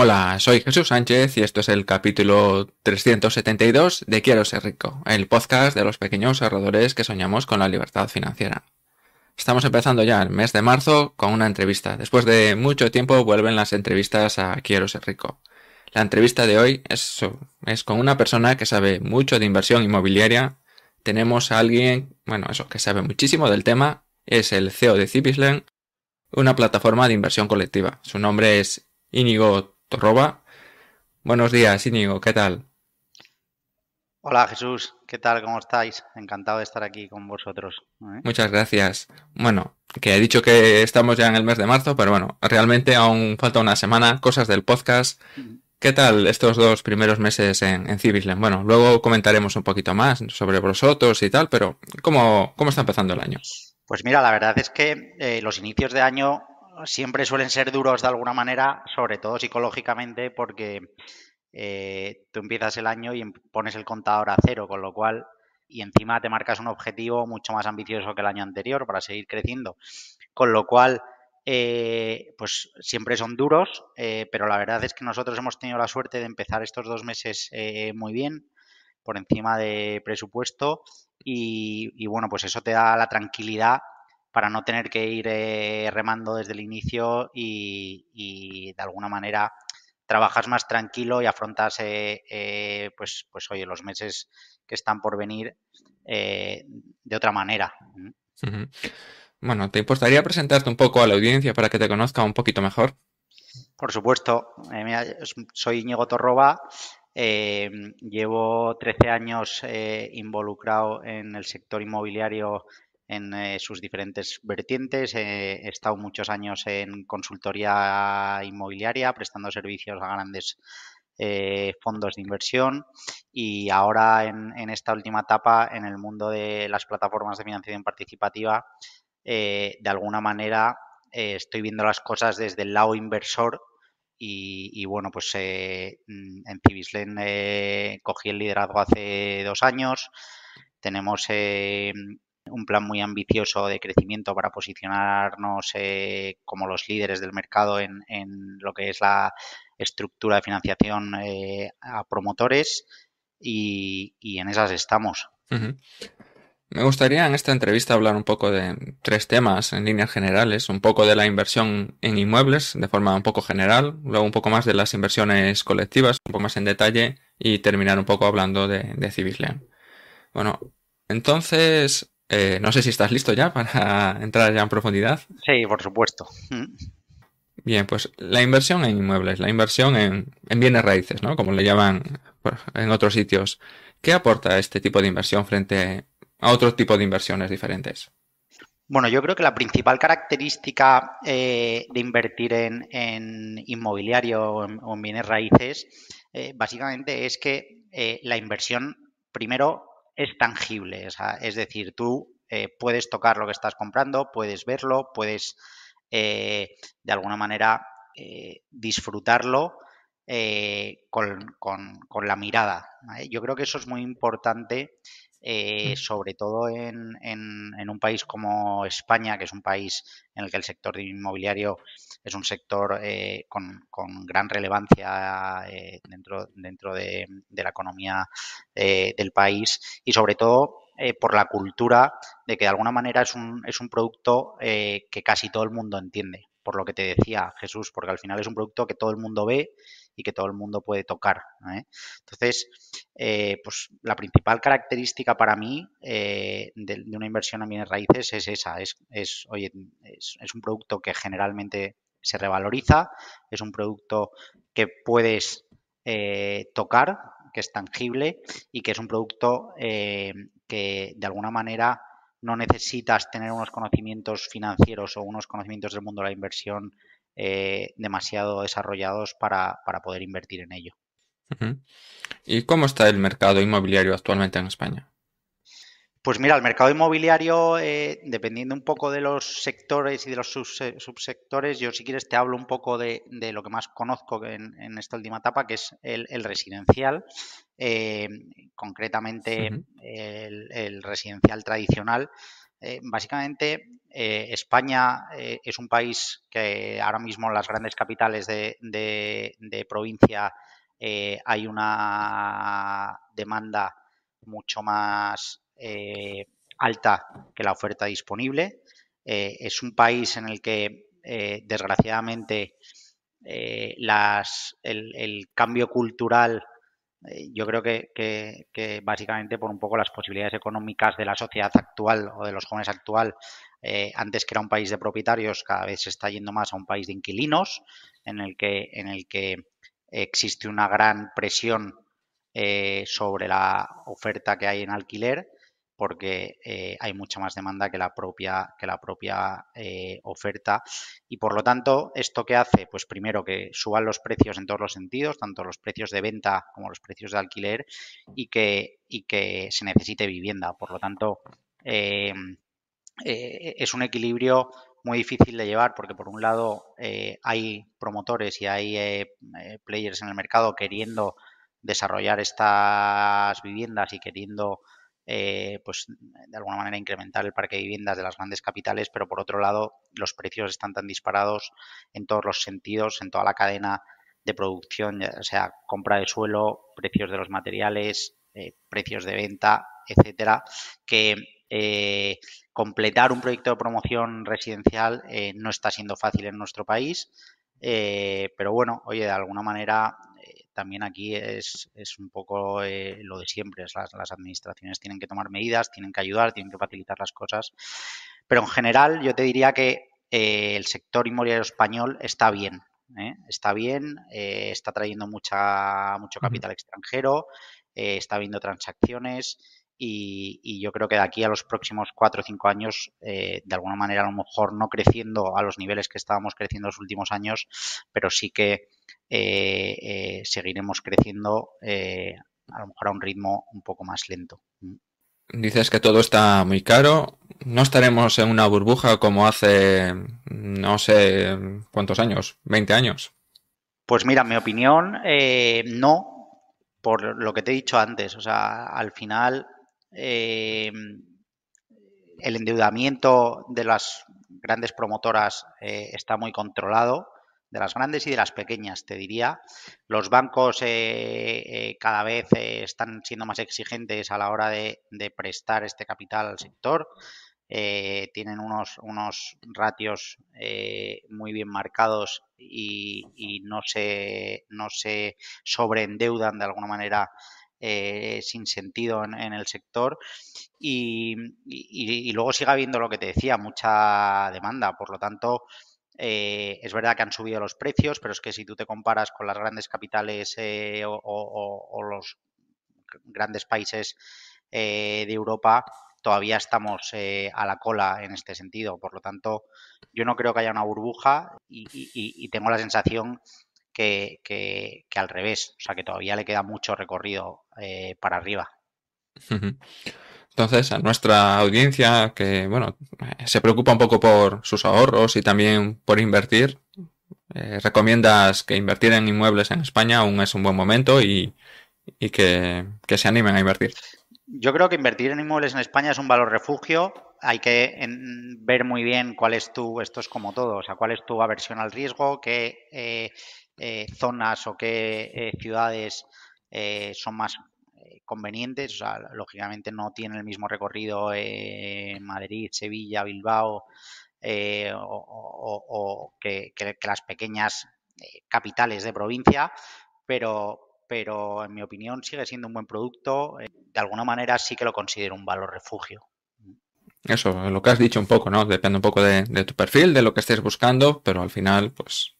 Hola, soy Jesús Sánchez y esto es el capítulo 372 de Quiero ser rico, el podcast de los pequeños ahorradores que soñamos con la libertad financiera. Estamos empezando ya el mes de marzo con una entrevista. Después de mucho tiempo vuelven las entrevistas a Quiero ser rico. La entrevista de hoy es, con una persona que sabe mucho de inversión inmobiliaria. Tenemos a alguien, bueno, eso, que sabe muchísimo del tema. Es el CEO de Cipislen, una plataforma de inversión colectiva. Su nombre es Íñigo Torroba. Buenos días, Íñigo, ¿qué tal? Hola Jesús, ¿qué tal? ¿Cómo estáis? Encantado de estar aquí con vosotros. ¿eh? Muchas gracias. Bueno, que he dicho que estamos ya en el mes de marzo, pero bueno, realmente aún falta una semana, cosas del podcast. Mm. ¿Qué tal estos dos primeros meses en, Civil? Bueno, luego comentaremos un poquito más sobre vosotros y tal, pero ¿cómo, cómo está empezando el año? Pues mira, la verdad es que eh, los inicios de año siempre suelen ser duros de alguna manera, sobre todo psicológicamente, porque eh, tú empiezas el año y em, pones el contador a cero, con lo cual, y encima te marcas un objetivo mucho más ambicioso que el año anterior para seguir creciendo, con lo cual, eh, pues siempre son duros, eh, pero la verdad es que nosotros hemos tenido la suerte de empezar estos dos meses muy bien, por encima de presupuesto, y bueno, pues eso te da la tranquilidad para no tener que ir eh, remando desde el inicio y, de alguna manera trabajas más tranquilo y afrontas eh, eh, pues, pues oye, los meses que están por venir de otra manera. Bueno, ¿te importaría presentarte un poco a la audiencia para que te conozca un poquito mejor? Por supuesto. soy Íñigo Torroba. llevo 13 años involucrado en el sector inmobiliario en eh, sus diferentes vertientes. Eh, he estado muchos años en consultoría inmobiliaria, prestando servicios a grandes eh, fondos de inversión y ahora en, esta última etapa en el mundo de las plataformas de financiación participativa, de alguna manera estoy viendo las cosas desde el lado inversor. Y, bueno, pues mm, en eh, cogí el liderazgo hace dos años. Tenemos un plan muy ambicioso de crecimiento para posicionarnos eh, como los líderes del mercado en, lo que es la estructura de financiación eh, a promotores y, en esas estamos. Me gustaría en esta entrevista hablar un poco de tres temas en líneas generales, un poco de la inversión en inmuebles de forma un poco general, luego un poco más de las inversiones colectivas, un poco más en detalle y terminar un poco hablando de, de Bueno, entonces, eh, no sé si estás listo ya para entrar ya en profundidad. Sí, por supuesto. Bien, pues la inversión en inmuebles, la inversión en, bienes raíces, ¿no? Como le llaman en otros sitios. ¿Qué aporta este tipo de inversión frente a otro tipo de inversiones diferentes? Bueno, yo creo que la principal característica eh, de invertir en, inmobiliario o en, bienes raíces, eh, básicamente es que la inversión, primero, es tangible, es decir, tú eh, puedes tocar lo que estás comprando, puedes verlo, puedes eh, de alguna manera eh, disfrutarlo con, la mirada. Yo creo que eso es muy importante eh, mm. sobre todo en, un país como España, que es un país en el que el sector inmobiliario es un sector eh, con, gran relevancia eh, dentro, dentro de, la economía del país y sobre todo por la cultura de que de alguna manera es un, es un producto que casi todo el mundo entiende, por lo que te decía Jesús, porque al final es un producto que todo el mundo ve y que todo el mundo puede tocar. ¿eh? Entonces, eh, pues la principal característica para mí eh, de, una inversión a bienes raíces es esa, es, es un producto que generalmente se revaloriza, es un producto que puedes tocar, que es tangible y que es un producto que de alguna manera no necesitas tener unos conocimientos financieros o unos conocimientos del mundo de la inversión eh, demasiado desarrollados para, para, poder invertir en ello. ¿Y cómo está el mercado inmobiliario actualmente en España? Pues mira, el mercado inmobiliario, eh, dependiendo un poco de los sectores y de los subsectores, yo si quieres te hablo un poco de, lo que más conozco en, esta última etapa, que es el, residencial, eh, concretamente el, residencial tradicional, eh, básicamente, eh, España eh, es un país que ahora mismo en las grandes capitales de, provincia hay una demanda mucho más alta que la oferta disponible. es un país en el que, desgraciadamente, las, el, el, cambio cultural eh, yo creo que, básicamente por un poco las posibilidades económicas de la sociedad actual o de los jóvenes actual, eh, antes que era un país de propietarios, cada vez se está yendo más a un país de inquilinos, en el que, en el que existe una gran presión eh, sobre la oferta que hay en alquiler porque eh, hay mucha más demanda que la propia, que la propia eh, oferta. Y por lo tanto, ¿esto qué hace? Pues primero que suban los precios en todos los sentidos, tanto los precios de venta como los precios de alquiler, y que, y que se necesite vivienda. Por lo tanto, eh, es un equilibrio muy difícil de llevar porque por un lado hay promotores y hay players en el mercado queriendo desarrollar estas viviendas y queriendo eh, pues de alguna manera incrementar el parque de viviendas de las grandes capitales, pero por otro lado los precios están tan disparados en todos los sentidos, en toda la cadena de producción, o sea, compra de suelo, precios de los materiales, eh, precios de venta, etcétera, que eh, completar un proyecto de promoción residencial no está siendo fácil en nuestro país. pero bueno, oye, de alguna manera también aquí es, es un poco eh, lo de siempre, las, las administraciones tienen que tomar medidas, tienen que ayudar, tienen que facilitar las cosas, pero en general yo te diría que eh, el sector inmobiliario español está bien, ¿eh? está bien, está trayendo mucha, mucho capital extranjero, está viendo transacciones, y, yo creo que de aquí a los próximos cuatro o cinco años, eh, de alguna manera, a lo mejor no creciendo a los niveles que estábamos creciendo los últimos años, pero sí que eh, eh, seguiremos creciendo a lo mejor a un ritmo un poco más lento. Mm. Dices que todo está muy caro. No estaremos en una burbuja como hace no sé cuántos años, 20 años. Pues mira, mi opinión, no, por lo que te he dicho antes. O sea, al final eh, el endeudamiento de las grandes promotoras eh, está muy controlado, de las grandes y de las pequeñas, te diría. Los bancos eh, cada vez están siendo más exigentes a la hora de, prestar este capital al sector. tienen unos, unos ratios muy bien marcados y, y, no, se, no se sobreendeudan de alguna manera eh, sin sentido en, el sector y, luego sigue habiendo lo que te decía, mucha demanda. Por lo tanto, eh, es verdad que han subido los precios, pero es que si tú te comparas con las grandes capitales eh, o, los grandes países de Europa, todavía estamos a la cola en este sentido. Por lo tanto, yo no creo que haya una burbuja y tengo la sensación que, al revés. O sea, que todavía le queda mucho recorrido eh, para arriba. Entonces, a nuestra audiencia que, bueno, eh, se preocupa un poco por sus ahorros y también por invertir, eh, ¿recomiendas que invertir en inmuebles en España aún es un buen momento y, que, se animen a invertir? Yo creo que invertir en inmuebles en España es un valor refugio, hay que ver muy bien cuál es tu, esto es como todo, o sea, cuál es tu aversión al riesgo, que eh, zonas o qué eh, ciudades eh, son más convenientes. O sea, lógicamente no tiene el mismo recorrido Madrid, Sevilla, Bilbao o, que, las pequeñas capitales de provincia, pero, pero en mi opinión sigue siendo un buen producto. De alguna manera sí que lo considero un valor refugio. Eso, lo que has dicho un poco, ¿no? Depende un poco de tu perfil, de lo que estés buscando, pero al final, pues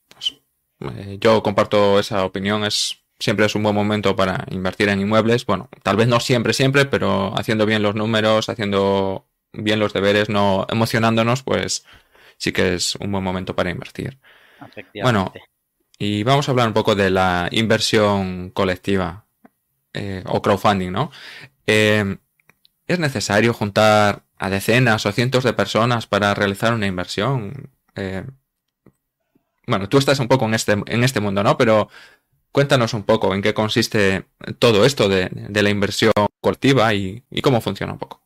eh, yo comparto esa opinión, es siempre es un buen momento para invertir en inmuebles. Bueno, tal vez no siempre, siempre, pero haciendo bien los números, haciendo bien los deberes, no emocionándonos, pues sí que es un buen momento para invertir. Bueno, y vamos a hablar un poco de la inversión colectiva eh, o crowdfunding, ¿no? Eh, ¿Es necesario juntar a decenas o cientos de personas para realizar una inversión? bueno, tú estás un poco en este, en este mundo, ¿no? Pero cuéntanos un poco en qué consiste todo esto de, la inversión colectiva y, cómo funciona un poco.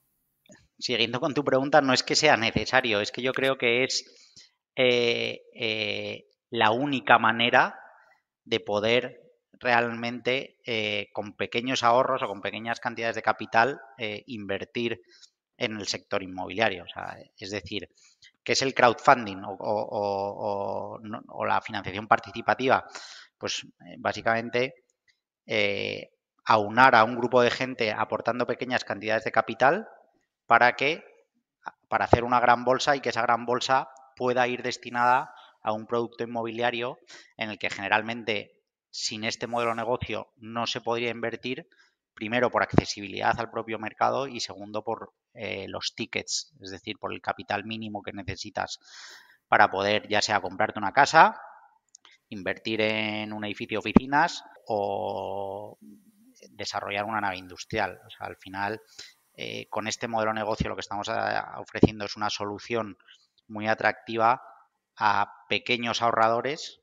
Siguiendo con tu pregunta, no es que sea necesario, es que yo creo que es eh, eh, la única manera de poder realmente eh, con pequeños ahorros o con pequeñas cantidades de capital invertir en el sector inmobiliario. es decir, que es el crowdfunding o, la financiación participativa, pues eh, básicamente eh, aunar a un grupo de gente aportando pequeñas cantidades de capital para que para hacer una gran bolsa y que esa gran bolsa pueda ir destinada a un producto inmobiliario en el que generalmente sin este modelo de negocio no se podría invertir, primero por accesibilidad al propio mercado y segundo por eh, los tickets, es decir, por el capital mínimo que necesitas para poder ya sea comprarte una casa, invertir en un edificio oficinas o desarrollar una nave industrial. al final, eh, con este modelo de negocio lo que estamos eh, ofreciendo es una solución muy atractiva a pequeños ahorradores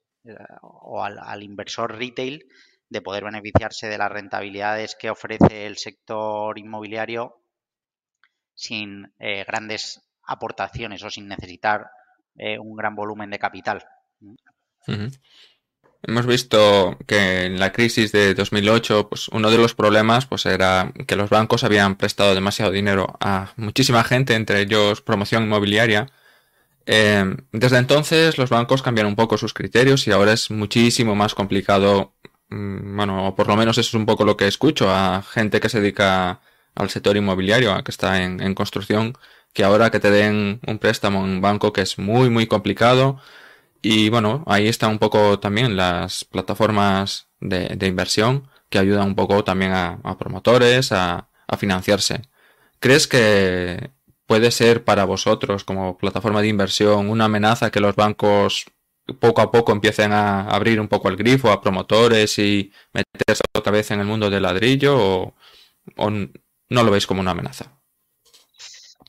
o al, inversor retail de poder beneficiarse de las rentabilidades que ofrece el sector inmobiliario sin eh, grandes aportaciones o sin necesitar eh, un gran volumen de capital. Hemos visto que en la crisis de 2008, pues uno de los problemas pues era que los bancos habían prestado demasiado dinero a muchísima gente, entre ellos promoción inmobiliaria. Em, desde entonces los bancos cambiaron un poco sus criterios y ahora es muchísimo más complicado Mm, bueno, por lo menos eso es un poco lo que escucho a gente que se dedica al sector inmobiliario, a que está en, construcción, que ahora que te den un préstamo en un banco que es muy, muy complicado. Y bueno, ahí está un poco también las plataformas de, inversión que ayudan un poco también a, promotores a, a financiarse. ¿Crees que puede ser para vosotros como plataforma de inversión una amenaza que los bancos poco a poco empiecen a abrir un poco el grifo a promotores y meterse otra vez en el mundo del ladrillo o, no lo veis como una amenaza?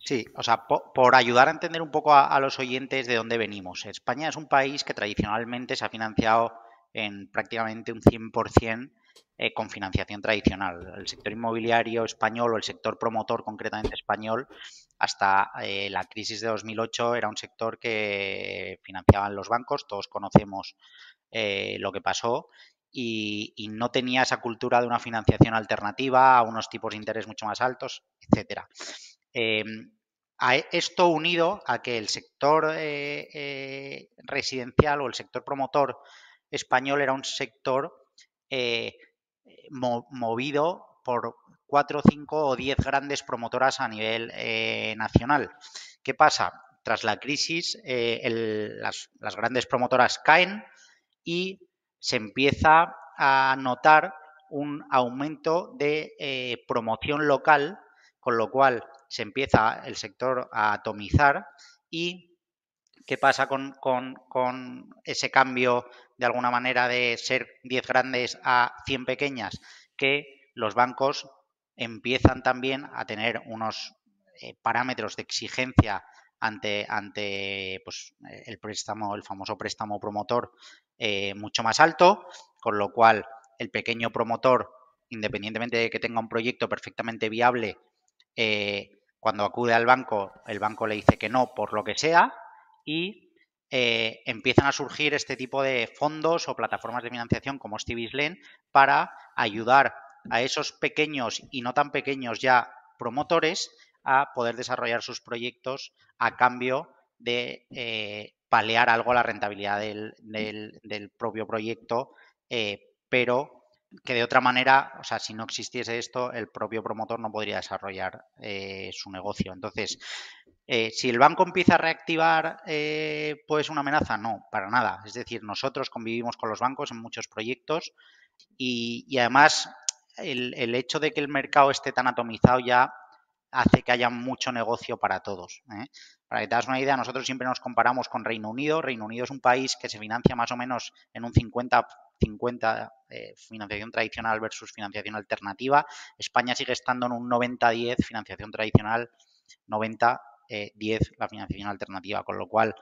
Sí, o sea, por ayudar a entender un poco a, los oyentes de dónde venimos. España es un país que tradicionalmente se ha financiado en prácticamente un 100% eh, con financiación tradicional. El sector inmobiliario español o el sector promotor concretamente español hasta eh, la crisis de 2008 era un sector que financiaban los bancos, todos conocemos eh, lo que pasó. Y, no tenía esa cultura de una financiación alternativa a unos tipos de interés mucho más altos, etcétera. Eh, a e, esto unido a que el sector residencial o el sector promotor español era un sector movido por, cuatro, cinco o diez grandes promotoras a nivel eh, nacional. ¿Qué pasa? Tras la crisis, eh, las, grandes promotoras caen y se empieza a notar un aumento de eh, promoción local, con lo cual se empieza el sector a atomizar y qué pasa con, con, con ese cambio de alguna manera de ser 10 grandes a 100 pequeñas, que los bancos empiezan también a tener unos eh, parámetros de exigencia ante, ante pues, el préstamo, el famoso préstamo promotor, eh, mucho más alto, con lo cual el pequeño promotor, independientemente de que tenga un proyecto perfectamente viable, eh, cuando acude al banco, el banco le dice que no por lo que sea y empiezan a surgir este tipo de fondos o plataformas de financiación como Stevie's para ayudar a esos pequeños y no tan pequeños ya promotores a poder desarrollar sus proyectos a cambio de eh, palear algo la rentabilidad del, propio proyecto, eh, pero que de otra manera, o sea, si no existiese esto, el propio promotor no podría desarrollar eh, su negocio. Entonces, eh, si el banco empieza a reactivar, pues una amenaza, no, para nada. Es decir, nosotros convivimos con los bancos en muchos proyectos y además el, hecho de que el mercado esté tan atomizado ya hace que haya mucho negocio para todos. ¿eh? Para que te das una idea, nosotros siempre nos comparamos con Reino Unido. Reino Unido es un país que se financia más o menos en un 50, 50 eh, financiación tradicional versus financiación alternativa. España sigue estando en un 90-10 financiación tradicional, 90 10 eh, la financiación alternativa, con lo cual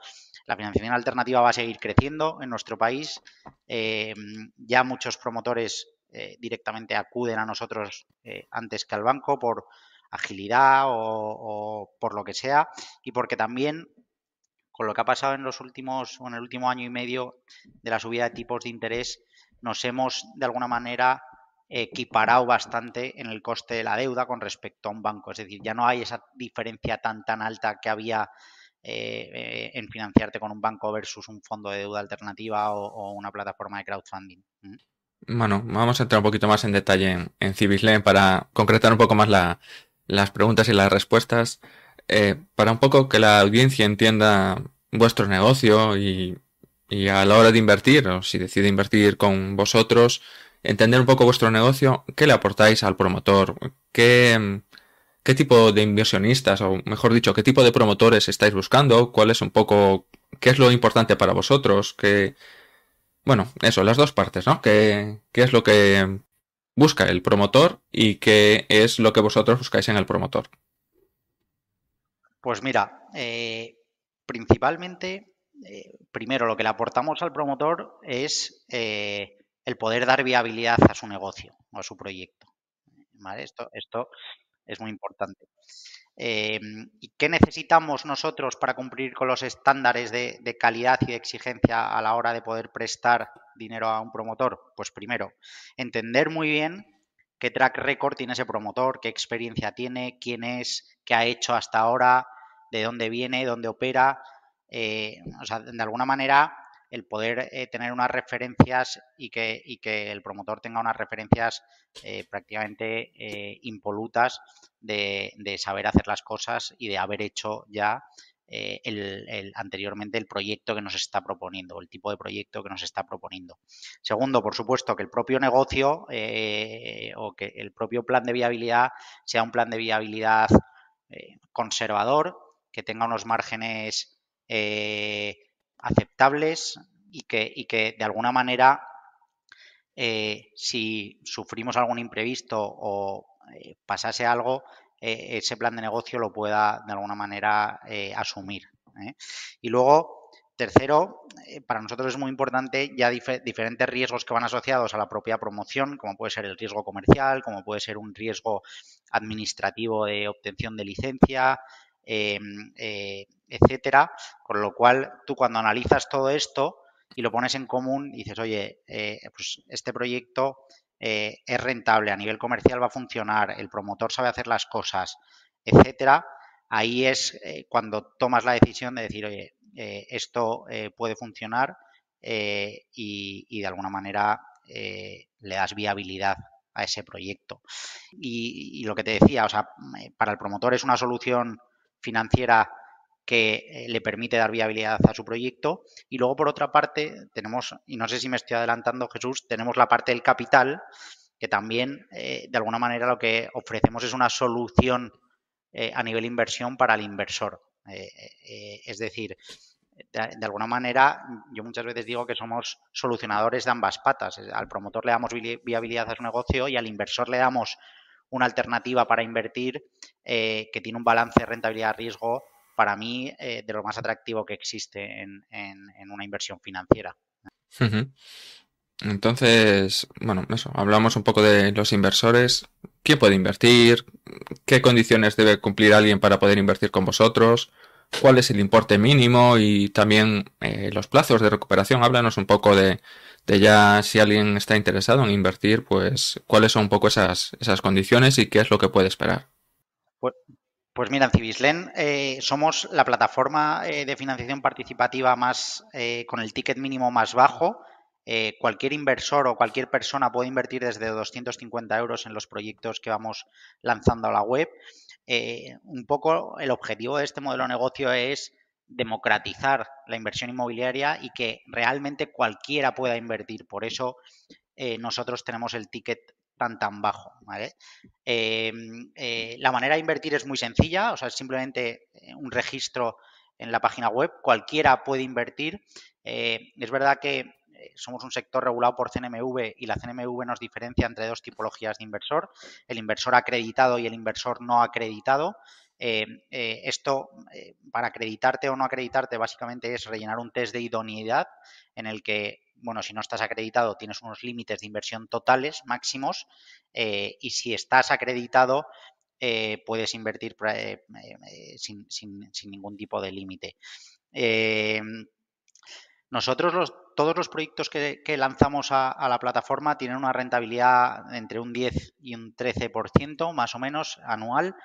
la financiación alternativa va a seguir creciendo en nuestro país. ya muchos promotores eh, directamente acuden a nosotros eh, antes que al banco por agilidad o, por lo que sea y porque también con lo que ha pasado en los últimos en el último año y medio de la subida de tipos de interés nos hemos de alguna manera equiparado bastante en el coste de la deuda con respecto a un banco. Es decir, ya no hay esa diferencia tan tan alta que había eh, en financiarte con un banco versus un fondo de deuda alternativa o una plataforma de crowdfunding. Mm. Bueno, vamos a entrar un poquito más en detalle en, CIVISLEN para concretar un poco más las preguntas y las respuestas. Eh, para un poco que la audiencia entienda vuestro negocio y, a la hora de invertir, o si decide invertir con vosotros, entender un poco vuestro negocio, qué le aportáis al promotor, qué, qué tipo de inversionistas, o mejor dicho, qué tipo de promotores estáis buscando, cuál es un poco, qué es lo importante para vosotros, que bueno, eso, las dos partes, ¿no? ¿Qué, qué es lo que busca el promotor y qué es lo que vosotros buscáis en el promotor? Pues mira, eh, principalmente, eh, primero lo que le aportamos al promotor es eh, el poder dar viabilidad a su negocio o a su proyecto. Esto, esto es muy importante. Eh, ¿Y qué necesitamos nosotros para cumplir con los estándares de, calidad y de exigencia a la hora de poder prestar dinero a un promotor? Pues primero, entender muy bien qué track record tiene ese promotor, qué experiencia tiene, quién es, qué ha hecho hasta ahora, de dónde viene, dónde opera. Eh, de alguna manera, el poder eh, tener unas referencias y que, y que, el promotor tenga unas referencias eh, prácticamente eh, impolutas de, saber hacer las cosas y de haber hecho ya el, anteriormente el proyecto que nos está proponiendo, el tipo de proyecto que nos está proponiendo. Segundo, por supuesto, que el propio negocio o que el propio plan de viabilidad sea un plan de viabilidad conservador, que tenga unos márgenes aceptables y que, y que de alguna manera, eh, si sufrimos algún imprevisto o eh, pasase algo, eh, ese plan de negocio lo pueda de alguna manera asumir. Y luego, tercero, para nosotros es muy importante ya diferentes riesgos que van asociados a la propia promoción, como puede ser el riesgo comercial, como puede ser un riesgo administrativo de obtención de licencia, etcétera. Con lo cual, tú cuando analizas todo esto y lo pones en común, dices, oye, eh, pues este proyecto eh, es rentable, a nivel comercial va a funcionar, el promotor sabe hacer las cosas, etcétera. Ahí es eh, cuando tomas la decisión de decir, oye, esto puede funcionar y, de alguna manera le das viabilidad a ese proyecto. Y, y, lo que te decía, o sea, para el promotor es una solución financiera que eh, le permite dar viabilidad a su proyecto. Y luego, por otra parte, tenemos, y no sé si me estoy adelantando, Jesús, tenemos la parte del capital, que también, eh, de alguna manera, lo que ofrecemos es una solución eh, a nivel inversión para el inversor. es decir, de, alguna manera, yo muchas veces digo que somos solucionadores de ambas patas. Al promotor le damos viabilidad a su negocio y al inversor le damos una alternativa para invertir que tiene un balance de rentabilidad-riesgo para mí eh, de lo más atractivo que existe en, una inversión financiera. Entonces, bueno, eso, hablamos un poco de los inversores. ¿Quién puede invertir? ¿Qué condiciones debe cumplir alguien para poder invertir con vosotros? ¿Cuál es el importe mínimo? Y también eh, los plazos de recuperación. Háblanos un poco de, ya si alguien está interesado en invertir, pues cuáles son un poco esas, esas condiciones y qué es lo que puede esperar. Pues, pues mira, en Civislen eh, somos la plataforma eh, de financiación participativa más eh, con el ticket mínimo más bajo. cualquier inversor o cualquier persona puede invertir desde 250 euros en los proyectos que vamos lanzando a la web. un poco el objetivo de este modelo de negocio es democratizar la inversión inmobiliaria y que realmente cualquiera pueda invertir. Por eso nosotros tenemos el ticket tan tan bajo. Em, eh, la manera de invertir es muy sencilla, o sea, es simplemente eh, un registro en la página web, cualquiera puede invertir. Eh, es verdad que somos un sector regulado por CNMV y la CNMV nos diferencia entre dos tipologías de inversor, el inversor acreditado y el inversor no acreditado. esto, para acreditarte o no acreditarte, básicamente es rellenar un test de idoneidad en el que bueno, si no estás acreditado, tienes unos límites de inversión totales máximos eh, y si estás acreditado, eh, puedes invertir eh, sin, ningún tipo de límite. nosotros todos los proyectos que, lanzamos a, la plataforma tienen una rentabilidad entre un 10 y un 13% más o menos anual.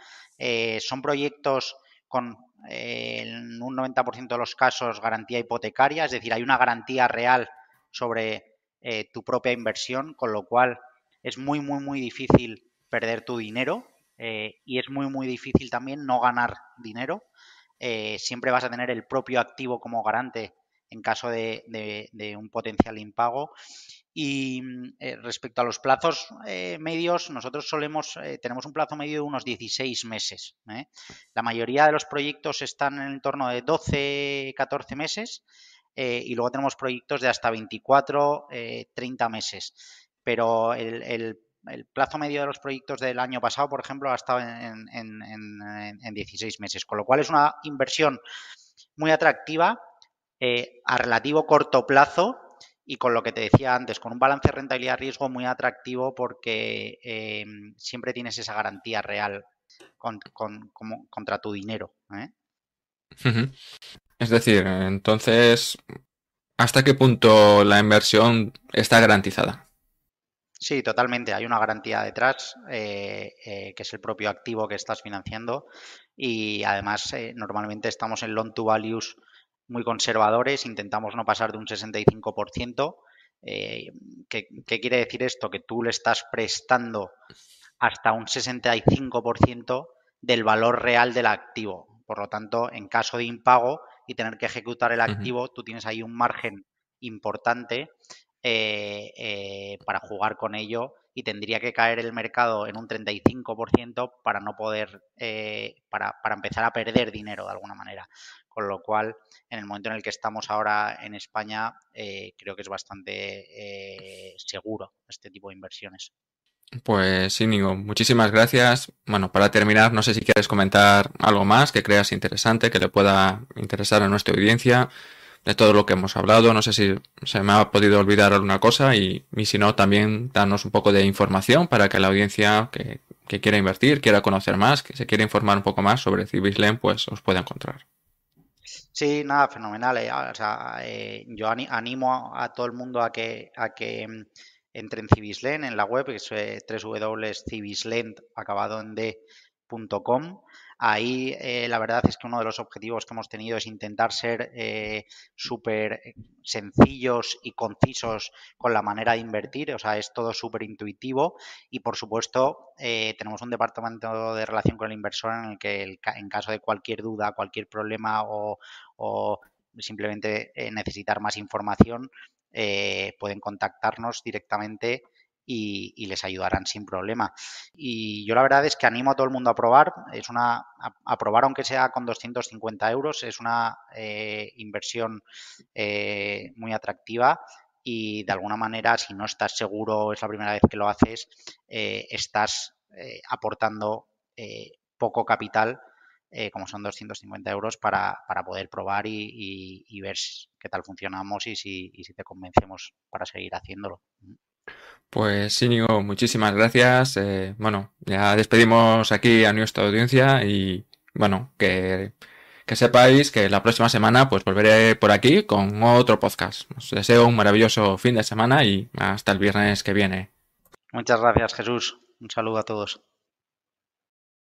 son proyectos con en un 90% de los casos garantía hipotecaria, es decir, hay una garantía real sobre eh, tu propia inversión, con lo cual es muy, muy, muy difícil perder tu dinero eh, y es muy, muy difícil también no ganar dinero. Eh, siempre vas a tener el propio activo como garante en caso de, un potencial impago. Y mm, respecto a los plazos medios, nosotros solemos, tenemos un plazo medio de unos 16 meses. La mayoría de los proyectos están en torno de 12, 14 meses eh, y luego tenemos proyectos de hasta 24, 30 eh, meses. Pero el, plazo medio de los proyectos del año pasado, por ejemplo, ha estado en, 16 meses, con lo cual es una inversión muy atractiva eh, a relativo corto plazo y con lo que te decía antes, con un balance de rentabilidad-riesgo muy atractivo porque siempre tienes esa garantía real contra tu dinero. ¿eh? Es decir, entonces, ¿hasta qué punto la inversión está garantizada? Sí, totalmente. Hay una garantía detrás, eh, eh, que es el propio activo que estás financiando. Y además, eh, normalmente estamos en loan to values muy conservadores, intentamos no pasar de un 65%. ¿qué, ¿Qué quiere decir esto? Que tú le estás prestando hasta un 65% del valor real del activo. Por lo tanto, en caso de impago y tener que ejecutar el activo, tú tienes ahí un margen importante eh, eh, para jugar con ello y tendría que caer el mercado en un 35% para no poder, eh, para, empezar a perder dinero de alguna manera. Con lo cual, en el momento en el que estamos ahora en España, creo que es bastante seguro este tipo de inversiones. Pues sí, Nigo, muchísimas gracias. Bueno, para terminar, no sé si quieres comentar algo más que creas interesante, que le pueda interesar a nuestra audiencia, de todo lo que hemos hablado. No sé si se me ha podido olvidar alguna cosa y, si no, también darnos un poco de información para que la audiencia que, quiera invertir, quiera conocer más, que se quiera informar un poco más sobre Civislen, pues os pueda encontrar. Sí, nada, fenomenal. Eh. Eh, yo animo a, todo el mundo a que, a que mm, entre en Civisland en la web, que es eh, acabado en Ahí eh, la verdad es que uno de los objetivos que hemos tenido es intentar ser eh, súper sencillos y concisos con la manera de invertir, o sea, es todo súper intuitivo y por supuesto eh, tenemos un departamento de relación con el inversor en el que en caso de cualquier duda, cualquier problema o simplemente necesitar más información, eh, pueden contactarnos directamente y, les ayudarán sin problema. Y yo la verdad es que animo a todo el mundo a probar. Es una, a, probar aunque sea con 250 euros, es una eh, inversión eh, muy atractiva y de alguna manera, si no estás seguro, es la primera vez que lo haces, estás aportando poco capital eh, como son 250 euros, para, para poder probar y, ver qué tal funcionamos y si, y si te convencemos para seguir haciéndolo. Pues sí, Nigo, muchísimas gracias. Eh, bueno, ya despedimos aquí a nuestra audiencia y bueno, que, que, sepáis que la próxima semana pues volveré por aquí con otro podcast. Os deseo un maravilloso fin de semana y hasta el viernes que viene. Muchas gracias Jesús. Un saludo a todos.